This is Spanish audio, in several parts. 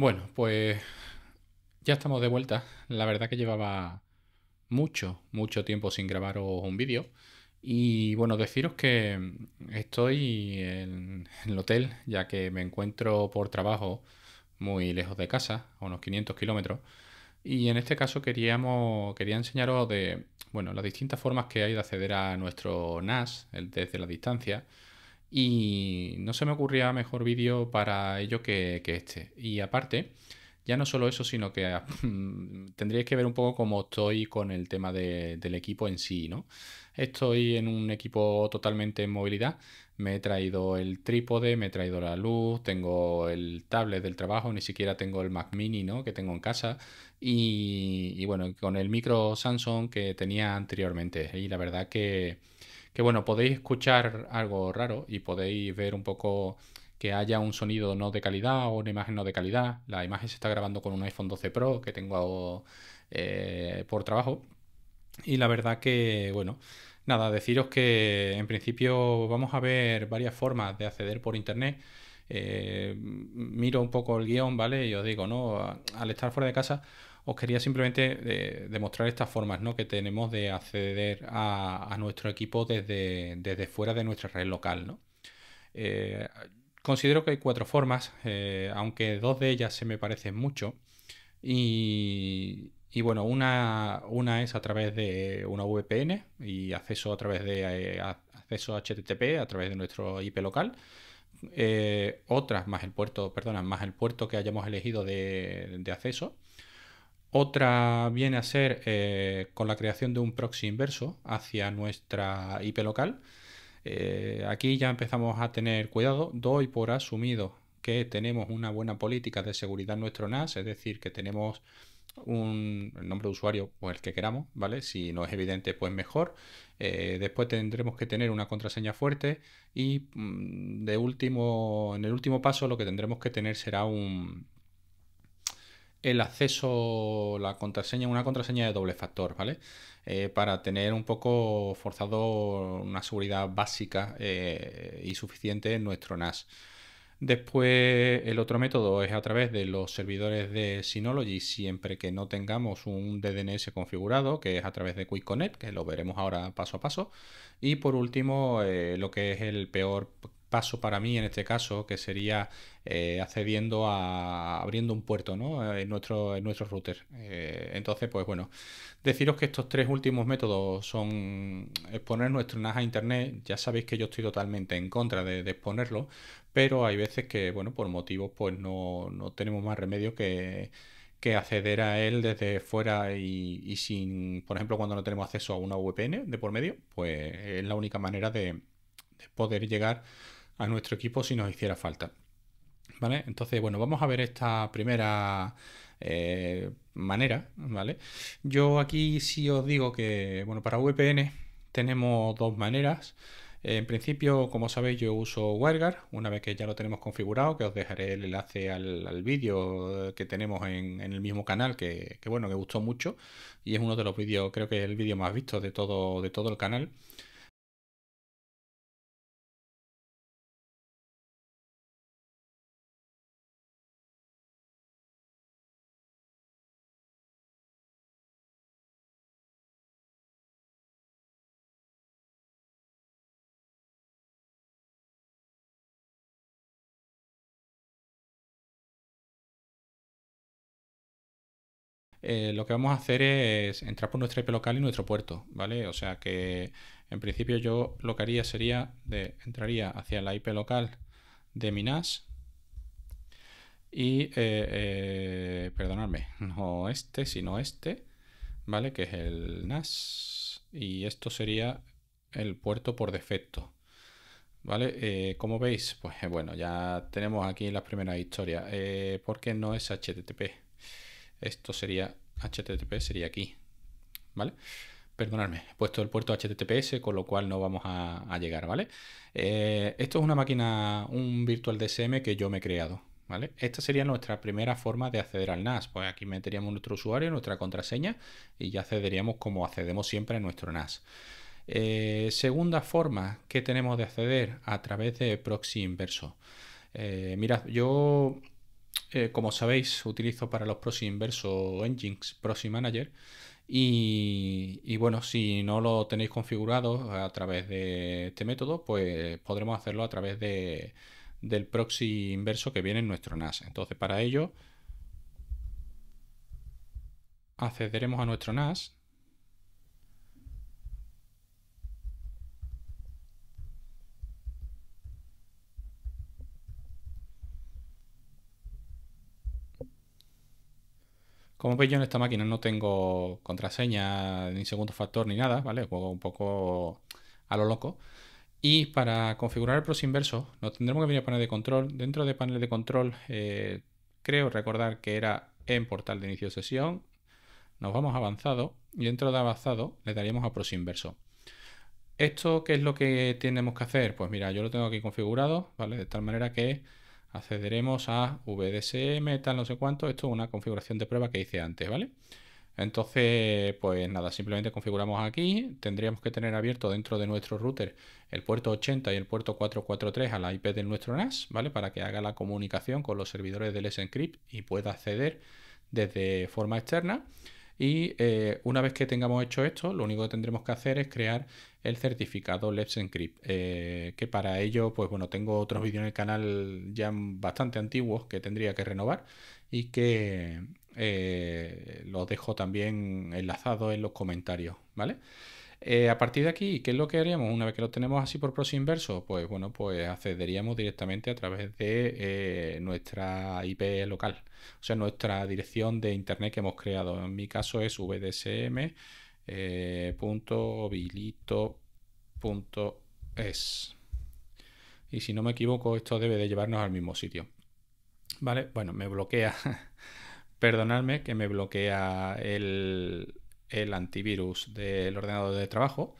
Bueno, pues ya estamos de vuelta. La verdad que llevaba mucho, mucho tiempo sin grabaros un vídeo. Y bueno, deciros que estoy en, el hotel, ya que me encuentro por trabajo muy lejos de casa, a unos 500 kilómetros. Y en este caso queríamos, quería enseñaros de, bueno, las distintas formas que hay de acceder a nuestro NAS desde la distancia y no se me ocurría mejor vídeo para ello que, este. Y aparte, ya no solo eso, sino que ah, tendríais que ver un poco cómo estoy con el tema del equipo en sí, ¿no? Estoy en un equipo totalmente en movilidad, me he traído el trípode, me he traído la luz, tengo el tablet del trabajo, ni siquiera tengo el Mac mini ¿no? que tengo en casa y, bueno, con el micro Samsung que tenía anteriormente y la verdad que, bueno, podéis escuchar algo raro y podéis ver un poco que haya un sonido no de calidad o una imagen no de calidad. La imagen se está grabando con un iPhone 12 Pro que tengo eh, por trabajo. Y la verdad que, bueno, Nada, deciros que en principio vamos a ver varias formas de acceder por Internet. Eh, miro un poco el guión, ¿vale? Y os digo, ¿no? Al estar fuera de casa, os quería simplemente eh, demostrar estas formas, ¿no? Que tenemos de acceder a, nuestro equipo desde, fuera de nuestra red local, eh, considero que hay cuatro formas, aunque dos de ellas se me parecen mucho. Y, y bueno, una, una es a través de una VPN y acceso a través de eh, acceso HTTP a través de nuestro IP local. Eh, otras más el puerto, perdona, más el puerto que hayamos elegido de, acceso. Otra viene a ser eh, con la creación de un proxy inverso hacia nuestra IP local. Eh, aquí ya empezamos a tener cuidado. Doy por asumido que tenemos una buena política de seguridad en nuestro NAS, es decir, que tenemos el nombre de usuario pues el que queramos, ¿vale? Si no es evidente, pues mejor. Eh, después tendremos que tener una contraseña fuerte y mm, de último, en el último paso lo que tendremos que tener será un, el acceso, la contraseña, una contraseña de doble factor, ¿vale? Eh, para tener un poco forzado una seguridad básica eh, y suficiente en nuestro NAS. Después, el otro método es a través de los servidores de Synology, siempre que no tengamos un DDNS configurado, que es a través de Quick Connect, que lo veremos ahora paso a paso. Y por último, eh, lo que es el peor paso para mí en este caso, que sería eh, accediendo a abriendo un puerto ¿no? en, nuestro, en nuestro router. Eh, entonces, pues bueno, deciros que estos tres últimos métodos son exponer nuestro NAS a Internet. Ya sabéis que yo estoy totalmente en contra de, exponerlo, pero hay veces que, bueno, por motivos, pues no, no tenemos más remedio que que acceder a él desde fuera y, sin, por ejemplo, cuando no tenemos acceso a una VPN de por medio, pues es la única manera de poder llegar a nuestro equipo si nos hiciera falta. ¿Vale? Entonces, bueno, vamos a ver esta primera eh, manera, ¿vale? Yo aquí sí os digo que, bueno, para VPN tenemos dos maneras. En principio, como sabéis, yo uso WireGuard, una vez que ya lo tenemos configurado, que os dejaré el enlace al, vídeo que tenemos en, el mismo canal, que, que, bueno, que gustó mucho, y es uno de los vídeos, creo que es el vídeo más visto de todo, de todo el canal. Eh, lo que vamos a hacer es entrar por nuestra IP local y nuestro puerto, ¿vale? O sea que en principio yo lo que haría sería, de, entraría hacia la IP local de mi NAS y, eh, eh, perdonadme, no este, sino este, ¿vale? Que es el NAS y esto sería el puerto por defecto. ¿Vale? como veis, pues bueno, ya tenemos aquí las primeras historias. qué no es HTTP? Esto sería HTTP, sería aquí. ¿Vale? Perdonadme, he puesto el puerto HTTPS, con lo cual no vamos a, llegar, ¿vale? Eh, esto es una máquina, un virtual DSM que yo me he creado, ¿vale? Esta sería nuestra primera forma de acceder al NAS. Pues aquí meteríamos nuestro usuario, nuestra contraseña y ya accederíamos como accedemos siempre a nuestro NAS. Eh, segunda forma que tenemos de acceder a través de proxy inverso. Eh, mirad, yo eh, como sabéis, utilizo para los proxy inverso engines proxy manager. Y, bueno, si no lo tenéis configurado a través de este método, pues podremos hacerlo a través del proxy inverso que viene en nuestro NAS. Entonces, para ello, accederemos a nuestro NAS Como veis yo en esta máquina no tengo contraseña ni segundo factor ni nada, ¿vale? Juego un poco a lo loco. Y para configurar el proxy inverso nos tendremos que venir a panel de control. Dentro de panel de control eh, creo recordar que era en portal de inicio de sesión. Nos vamos a avanzado y dentro de avanzado le daríamos a proxy inverso. ¿Esto qué es lo que tenemos que hacer? Pues mira, yo lo tengo aquí configurado, ¿vale? De tal manera que accederemos a VDSM, tal, no sé cuánto. Esto es una configuración de prueba que hice antes, ¿vale? Entonces, pues nada, simplemente configuramos aquí. Tendríamos que tener abierto dentro de nuestro router el puerto 80 y el puerto 443 a la IP de nuestro NAS, ¿vale? Para que haga la comunicación con los servidores del encrypt y pueda acceder desde forma externa. Y eh, una vez que tengamos hecho esto, lo único que tendremos que hacer es crear el certificado Let's Encrypt, eh, que para ello, pues bueno, tengo otros vídeos en el canal ya bastante antiguos que tendría que renovar y que eh, los dejo también enlazados en los comentarios, ¿vale? a partir de aquí, ¿qué es lo que haríamos? Una vez que lo tenemos así por proxy inverso, pues bueno, pues accederíamos directamente a través de nuestra IP local o sea, nuestra dirección de internet que hemos creado. En mi caso es vdsm.bilito.es. Eh, y si no me equivoco, esto debe de llevarnos al mismo sitio. Vale, bueno, me bloquea. Perdonadme que me bloquea el, el antivirus del ordenador de trabajo.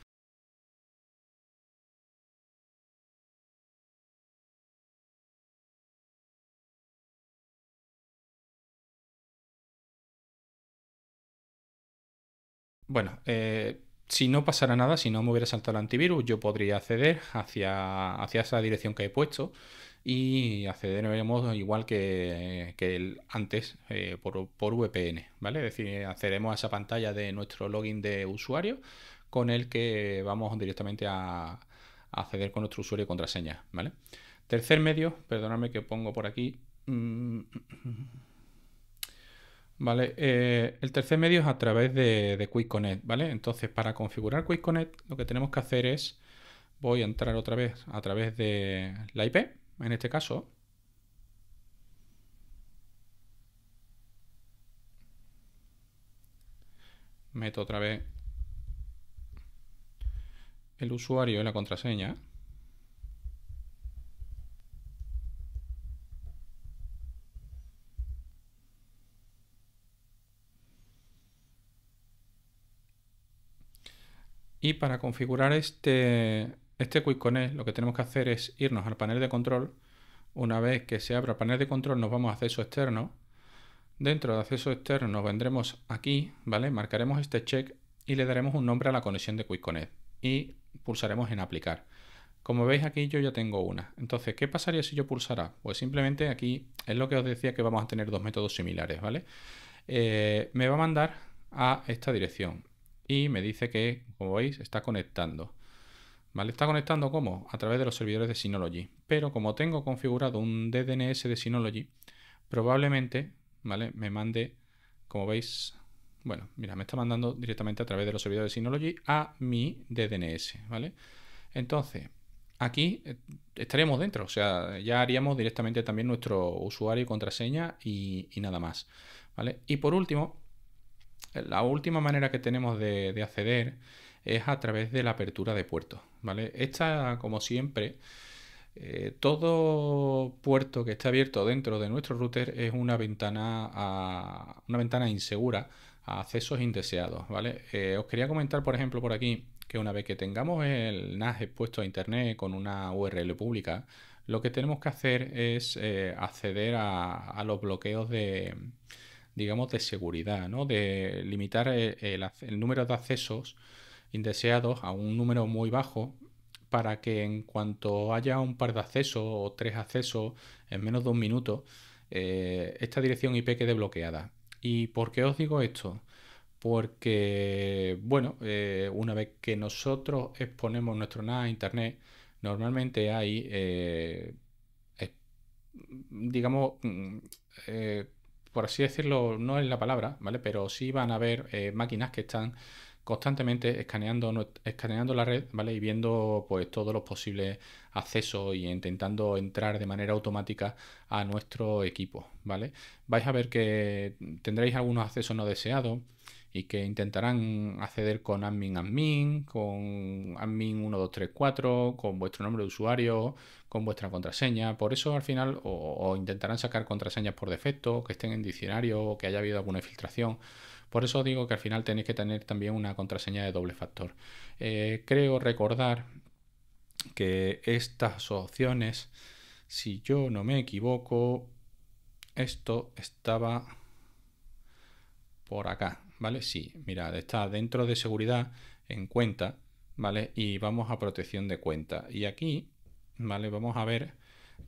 Bueno, eh, si no pasara nada, si no me hubiera saltado el antivirus, yo podría acceder hacia, hacia esa dirección que he puesto y accederemos igual que, antes eh, por, por, VPN, ¿vale? Es decir, accederemos a esa pantalla de nuestro login de usuario con el que vamos directamente a, acceder con nuestro usuario y contraseña, ¿vale? Tercer medio, perdonadme que pongo por aquí... Mm, Vale, eh, el tercer medio es a través de, de, Quick Connect, ¿vale? Entonces, para configurar Quick Connect, lo que tenemos que hacer es, voy a entrar otra vez a través de la IP, en este caso. Meto otra vez el usuario y la contraseña. Y para configurar este, este Quick lo que tenemos que hacer es irnos al panel de control. Una vez que se abra el panel de control, nos vamos a acceso externo. Dentro de acceso externo nos vendremos aquí, ¿vale? Marcaremos este check y le daremos un nombre a la conexión de QuickConnect y pulsaremos en aplicar. Como veis aquí yo ya tengo una. Entonces, ¿qué pasaría si yo pulsara? Pues simplemente aquí es lo que os decía que vamos a tener dos métodos similares, ¿vale? Eh, me va a mandar a esta dirección y me dice que, como veis, está conectando. ¿Vale? Está conectando ¿cómo? A través de los servidores de Synology. Pero como tengo configurado un DDNS de Synology, probablemente, ¿vale? Me mande, como veis, bueno, mira, me está mandando directamente a través de los servidores de Synology a mi DDNS, ¿vale? Entonces, aquí eh, estaremos dentro, o sea, ya haríamos directamente también nuestro usuario y contraseña y, y nada más, ¿vale? Y por último, la última manera que tenemos de, acceder es a través de la apertura de puertos. ¿vale? Esta, como siempre, eh, todo puerto que está abierto dentro de nuestro router es una ventana, a, una ventana insegura a accesos indeseados. ¿vale? Eh, os quería comentar, por ejemplo, por aquí que una vez que tengamos el NAS expuesto a Internet con una URL pública, lo que tenemos que hacer es eh, acceder a los bloqueos de digamos, de seguridad, ¿no? de limitar eh, el, número de accesos indeseados a un número muy bajo para que en cuanto haya un par de accesos o tres accesos en menos de un minuto, eh, esta dirección IP quede bloqueada. ¿Y por qué os digo esto? Porque, bueno, eh, una vez que nosotros exponemos nuestro NAS a Internet, normalmente hay, digamos, mm, por así decirlo, no es la palabra, ¿vale? Pero sí van a haber eh, máquinas que están constantemente escaneando, escaneando la red, ¿vale? Y viendo pues todos los posibles accesos y intentando entrar de manera automática a nuestro equipo, ¿vale? Vais a ver que tendréis algunos accesos no deseados, y que intentarán acceder con admin admin, con admin 1234 con vuestro nombre de usuario, con vuestra contraseña. Por eso al final o, intentarán sacar contraseñas por defecto, que estén en diccionario o que haya habido alguna filtración. Por eso digo que al final tenéis que tener también una contraseña de doble factor. Eh, creo recordar que estas opciones, si yo no me equivoco, esto estaba por acá. ¿vale? Sí, mirad, está dentro de seguridad en cuenta, ¿vale? Y vamos a protección de cuenta. Y aquí, ¿vale? Vamos a ver,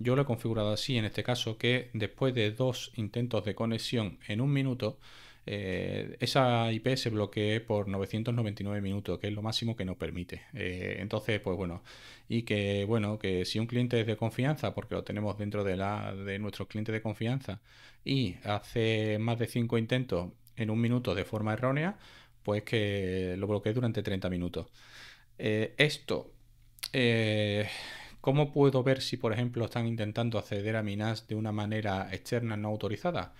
yo lo he configurado así en este caso, que después de dos intentos de conexión en un minuto, eh, esa IP se bloquee por 999 minutos, que es lo máximo que nos permite. Eh, entonces, pues bueno, y que bueno, que si un cliente es de confianza, porque lo tenemos dentro de, la, de nuestro cliente de confianza, y hace más de cinco intentos en un minuto de forma errónea, pues que lo bloqueé durante 30 minutos. Eh, esto, eh, ¿cómo puedo ver si, por ejemplo, están intentando acceder a mi NAS de una manera externa no autorizada?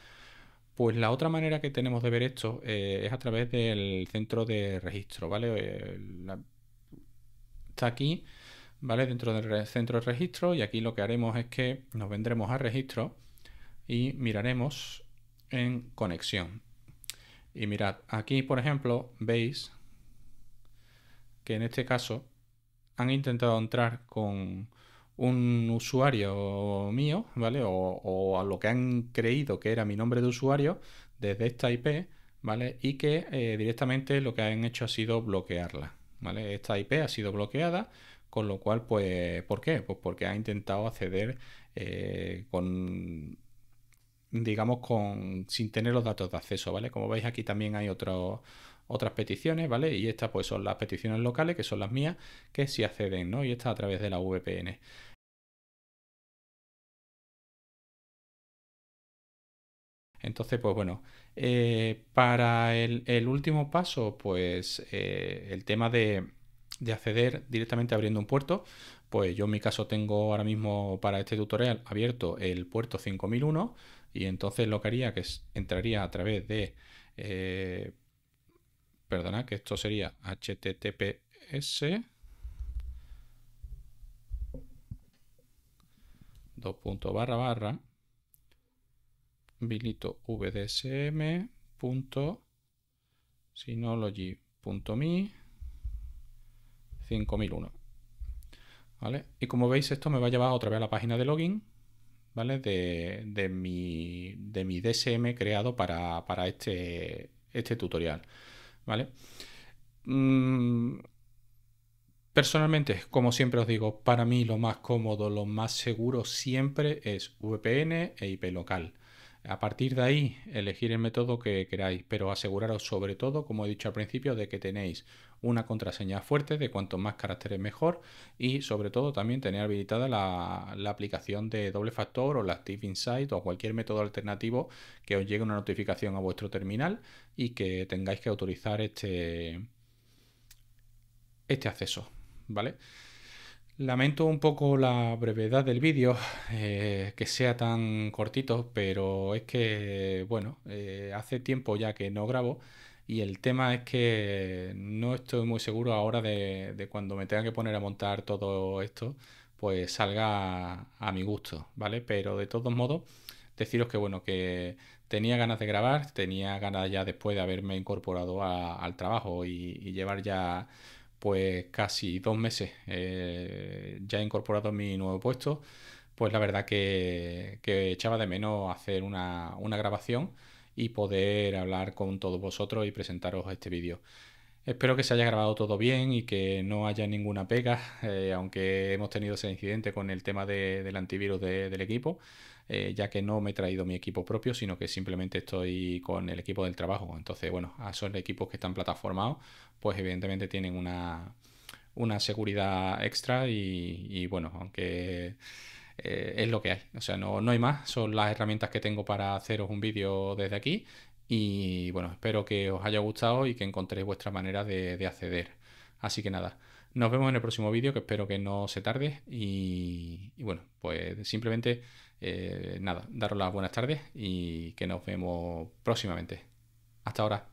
Pues la otra manera que tenemos de ver esto eh, es a través del centro de registro, ¿vale? Está aquí, ¿vale? Dentro del centro de registro y aquí lo que haremos es que nos vendremos a registro y miraremos en conexión. Y mirad, aquí por ejemplo veis que en este caso han intentado entrar con un usuario mío, ¿vale? O, a lo que han creído que era mi nombre de usuario desde esta IP, ¿vale? Y que eh, directamente lo que han hecho ha sido bloquearla, ¿vale? Esta IP ha sido bloqueada, con lo cual, pues, ¿por qué? Pues porque ha intentado acceder eh, con digamos, con, sin tener los datos de acceso, ¿vale? Como veis aquí también hay otro, otras peticiones, ¿vale? Y estas pues son las peticiones locales, que son las mías, que sí acceden, ¿no? Y estas a través de la VPN. Entonces, pues bueno, eh, para el, último paso, pues eh, el tema de, de acceder directamente abriendo un puerto, pues yo en mi caso tengo ahora mismo para este tutorial abierto el puerto 5001 y entonces lo que haría que entraría a través de... Eh, perdona, que esto sería https dos barra barra bilito vdsm 5001 ¿Vale? Y como veis esto me va a llevar otra vez a la página de login de, mi, DSM creado para, este, este, tutorial, ¿vale? Mm, personalmente, como siempre os digo, para mí lo más cómodo, lo más seguro siempre es VPN e IP local. A partir de ahí, elegir el método que queráis, pero aseguraros sobre todo, como he dicho al principio, de que tenéis una contraseña fuerte, de cuantos más caracteres mejor, y sobre todo también tener habilitada la, aplicación de doble factor o la Active Insight o cualquier método alternativo que os llegue una notificación a vuestro terminal y que tengáis que autorizar este, este acceso, ¿vale? Lamento un poco la brevedad del vídeo, eh, que sea tan cortito, pero es que, bueno, eh, hace tiempo ya que no grabo y el tema es que no estoy muy seguro ahora de, cuando me tenga que poner a montar todo esto, pues salga a, mi gusto, ¿vale? Pero de todos modos, deciros que, bueno, que tenía ganas de grabar, tenía ganas ya después de haberme incorporado al trabajo y llevar ya pues casi dos meses eh, ya he incorporado mi nuevo puesto, pues la verdad que, echaba de menos hacer una, una grabación y poder hablar con todos vosotros y presentaros este vídeo. Espero que se haya grabado todo bien y que no haya ninguna pega, eh, aunque hemos tenido ese incidente con el tema del antivirus del equipo, eh, ya que no me he traído mi equipo propio, sino que simplemente estoy con el equipo del trabajo. Entonces, bueno, a esos equipos que están plataformados, pues evidentemente tienen una, seguridad extra y, bueno, aunque... Eh, es lo que hay. O sea, no, no, hay más. Son las herramientas que tengo para haceros un vídeo desde aquí y bueno, espero que os haya gustado y que encontréis vuestra manera de, acceder. Así que nada, nos vemos en el próximo vídeo, que espero que no se tarde. Y, bueno, pues simplemente eh, nada, daros las buenas tardes y que nos vemos próximamente. Hasta ahora.